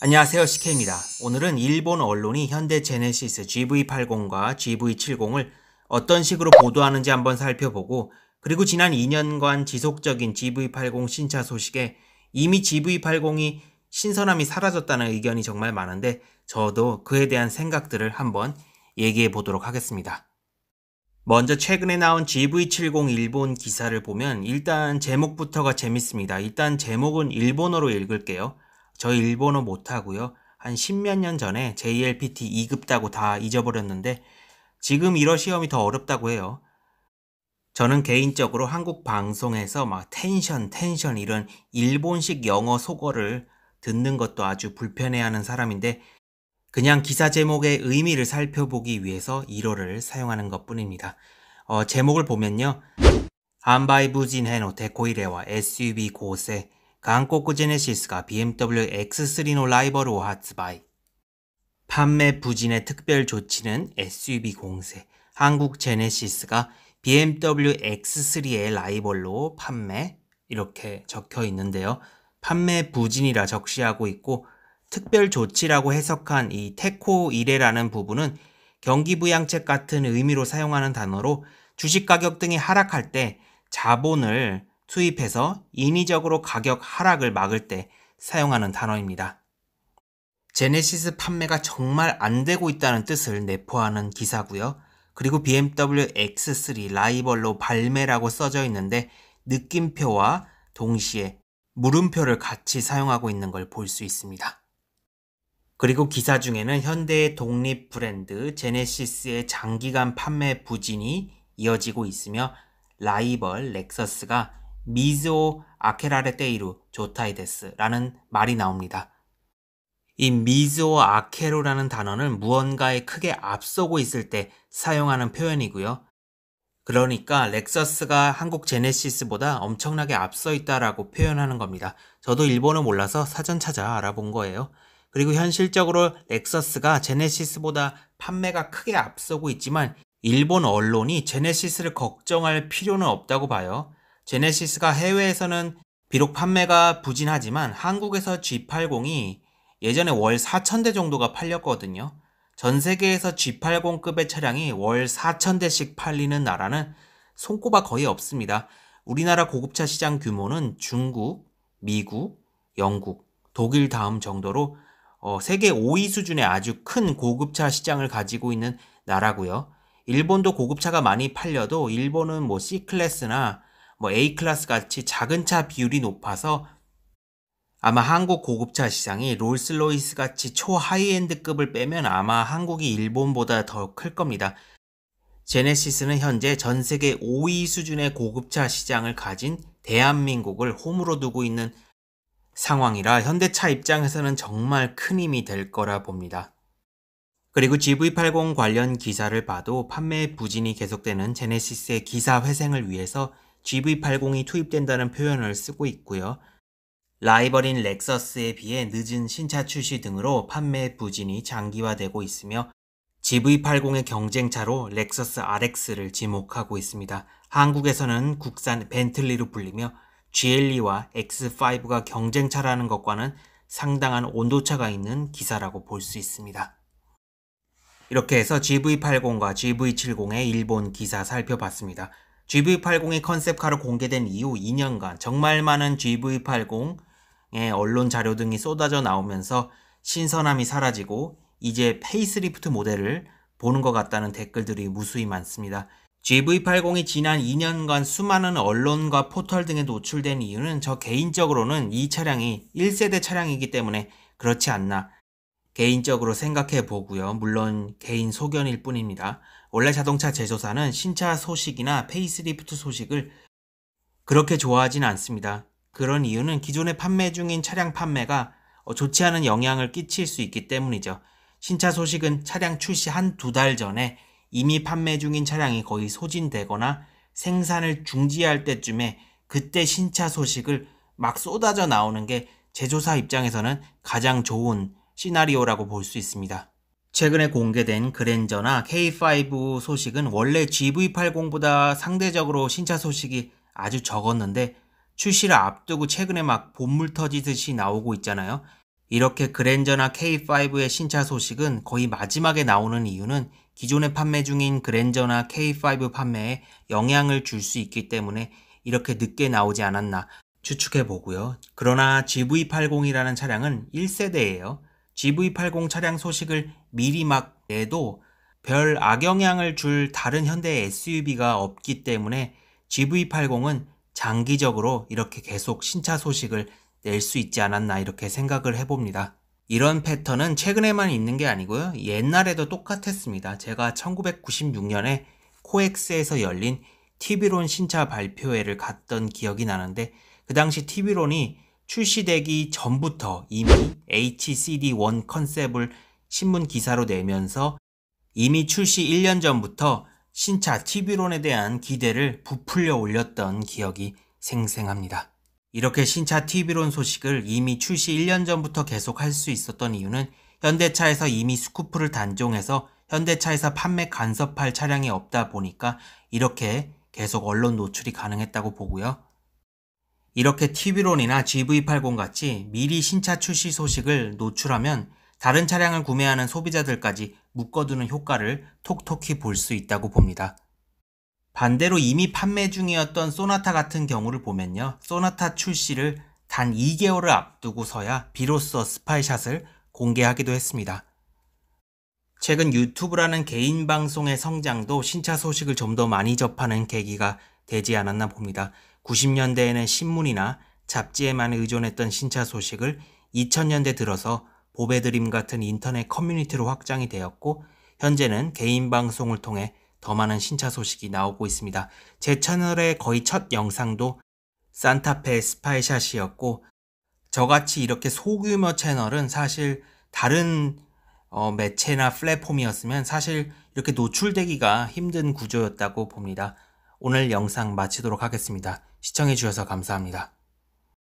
안녕하세요. CK입니다. 오늘은 일본 언론이 현대 제네시스 GV80과 GV70을 어떤 식으로 보도하는지 한번 살펴보고 그리고 지난 2년간 지속적인 GV80 신차 소식에 이미 GV80이 신선함이 사라졌다는 의견이 정말 많은데 저도 그에 대한 생각들을 한번 얘기해 보도록 하겠습니다. 먼저 최근에 나온 GV70 일본 기사를 보면 일단 제목부터가 재밌습니다. 일단 제목은 일본어로 읽을게요. 저 일본어 못하고요. 한 십몇 년 전에 JLPT 2급 따고 다 잊어버렸는데 지금 이러 시험이 더 어렵다고 해요. 저는 개인적으로 한국 방송에서 막 텐션, 텐션 이런 일본식 영어 속어를 듣는 것도 아주 불편해하는 사람인데 그냥 기사 제목의 의미를 살펴보기 위해서 1호를 사용하는 것 뿐입니다. 어, 제목을 보면요. 안바이 부진해노 데코이레와 SUV 고세 韓国ジェネシスが BMW X3 のライバルを発売. 판매 부진의 특별 조치는 SUV 공세. 한국 제네시스가 BMW X3의 라이벌로 판매 이렇게 적혀 있는데요. 판매 부진이라 적시하고 있고 특별 조치라고 해석한 이 테코 1회라는 부분은 경기 부양책 같은 의미로 사용하는 단어로 주식 가격 등이 하락할 때 자본을 투입해서 인위적으로 가격 하락을 막을 때 사용하는 단어입니다. 제네시스 판매가 정말 안 되고 있다는 뜻을 내포하는 기사고요. 그리고 BMW X3 라이벌로 발매라고 써져 있는데 느낌표와 동시에 물음표를 같이 사용하고 있는 걸 볼 수 있습니다. 그리고 기사 중에는 현대의 독립 브랜드 제네시스의 장기간 판매 부진이 이어지고 있으며 라이벌 렉서스가 미즈오 아케라레 데이루 조타이데스라는 말이 나옵니다. 이미즈오 아케로라는 단어는 무언가에 크게 앞서고 있을 때 사용하는 표현이고요. 그러니까 렉서스가 한국 제네시스보다 엄청나게 앞서 있다라고 표현하는 겁니다. 저도 일본어 몰라서 사전 찾아 알아본 거예요. 그리고 현실적으로 렉서스가 제네시스보다 판매가 크게 앞서고 있지만 일본 언론이 제네시스를 걱정할 필요는 없다고 봐요. 제네시스가 해외에서는 비록 판매가 부진하지만 한국에서 G80이 예전에 월4천대 정도가 팔렸거든요. 전 세계에서 G80급의 차량이 월4천대씩 팔리는 나라는 손꼽아 거의 없습니다. 우리나라 고급차 시장 규모는 중국, 미국, 영국, 독일 다음 정도로 어, 세계 5위 수준의 아주 큰 고급차 시장을 가지고 있는 나라고요. 일본도 고급차가 많이 팔려도 일본은 뭐 C 클래스나 뭐 A 클래스 같이 작은 차 비율이 높아서 아마 한국 고급차 시장이 롤스로이스 같이 초하이엔드급을 빼면 아마 한국이 일본보다 더 클 겁니다. 제네시스는 현재 전 세계 5위 수준의 고급차 시장을 가진 대한민국을 홈으로 두고 있는 상황이라 현대차 입장에서는 정말 큰 힘이 될 거라 봅니다. 그리고 GV80 관련 기사를 봐도 판매 부진이 계속되는 제네시스의 기사 회생을 위해서 GV80이 투입된다는 표현을 쓰고 있고요. 라이벌인 렉서스에 비해 늦은 신차 출시 등으로 판매 부진이 장기화되고 있으며 GV80의 경쟁차로 렉서스 RX를 지목하고 있습니다. 한국에서는 국산 벤틀리로 불리며 GLE와 X5가 경쟁차라는 것과는 상당한 온도차가 있는 기사라고 볼 수 있습니다. 이렇게 해서 GV80과 GV70의 일본 기사 살펴봤습니다. g v 8 0의 컨셉카로 공개된 이후 2년간 정말 많은 GV80의 언론 자료 등이 쏟아져 나오면서 신선함이 사라지고 이제 페이스리프트 모델을 보는 것 같다는 댓글들이 무수히 많습니다. GV80이 지난 2년간 수많은 언론과 포털 등에 노출된 이유는 저 개인적으로는 이 차량이 1세대 차량이기 때문에 그렇지 않나 개인적으로 생각해 보고요. 물론 개인 소견일 뿐입니다. 원래 자동차 제조사는 신차 소식이나 페이스리프트 소식을 그렇게 좋아하진 않습니다. 그런 이유는 기존에 판매 중인 차량 판매가 좋지 않은 영향을 끼칠 수 있기 때문이죠. 신차 소식은 차량 출시 한 두 달 전에 이미 판매 중인 차량이 거의 소진되거나 생산을 중지할 때쯤에 그때 신차 소식을 막 쏟아져 나오는 게 제조사 입장에서는 가장 좋은 시나리오라고 볼 수 있습니다. 최근에 공개된 그랜저나 K5 소식은 원래 GV80보다 상대적으로 신차 소식이 아주 적었는데 출시를 앞두고 최근에 막 본물 터지듯이 나오고 있잖아요. 이렇게 그랜저나 K5의 신차 소식은 거의 마지막에 나오는 이유는 기존에 판매 중인 그랜저나 K5 판매에 영향을 줄 수 있기 때문에 이렇게 늦게 나오지 않았나 추측해 보고요. 그러나 GV80이라는 차량은 1세대예요. GV80 차량 소식을 미리 막 내도 별 악영향을 줄 다른 현대 SUV가 없기 때문에 GV80은 장기적으로 이렇게 계속 신차 소식을 낼 수 있지 않았나 이렇게 생각을 해봅니다. 이런 패턴은 최근에만 있는 게 아니고요. 옛날에도 똑같았습니다. 제가 1996년에 코엑스에서 열린 티비론 신차 발표회를 갔던 기억이 나는데 그 당시 티비론이 출시되기 전부터 이미 HCD1 컨셉을 신문 기사로 내면서 이미 출시 1년 전부터 신차 TV론에 대한 기대를 부풀려 올렸던 기억이 생생합니다. 이렇게 신차 TV론 소식을 이미 출시 1년 전부터 계속 할 수 있었던 이유는 현대차에서 이미 스쿠프를 단종해서 현대차에서 판매 간섭할 차량이 없다 보니까 이렇게 계속 언론 노출이 가능했다고 보고요. 이렇게 TV론이나 GV80 같이 미리 신차 출시 소식을 노출하면 다른 차량을 구매하는 소비자들까지 묶어두는 효과를 톡톡히 볼 수 있다고 봅니다. 반대로 이미 판매 중이었던 소나타 같은 경우를 보면요. 소나타 출시를 단 2개월을 앞두고서야 비로소 스파이샷을 공개하기도 했습니다. 최근 유튜브라는 개인 방송의 성장도 신차 소식을 좀 더 많이 접하는 계기가 되지 않았나 봅니다. 90년대에는 신문이나 잡지에만 의존했던 신차 소식을 2000년대 들어서 보배드림 같은 인터넷 커뮤니티로 확장이 되었고 현재는 개인 방송을 통해 더 많은 신차 소식이 나오고 있습니다. 제 채널의 거의 첫 영상도 산타페 스파이샷이었고 저같이 이렇게 소규모 채널은 사실 다른 어, 매체나 플랫폼이었으면 사실 이렇게 노출되기가 힘든 구조였다고 봅니다. 오늘 영상 마치도록 하겠습니다. 시청해주셔서 감사합니다.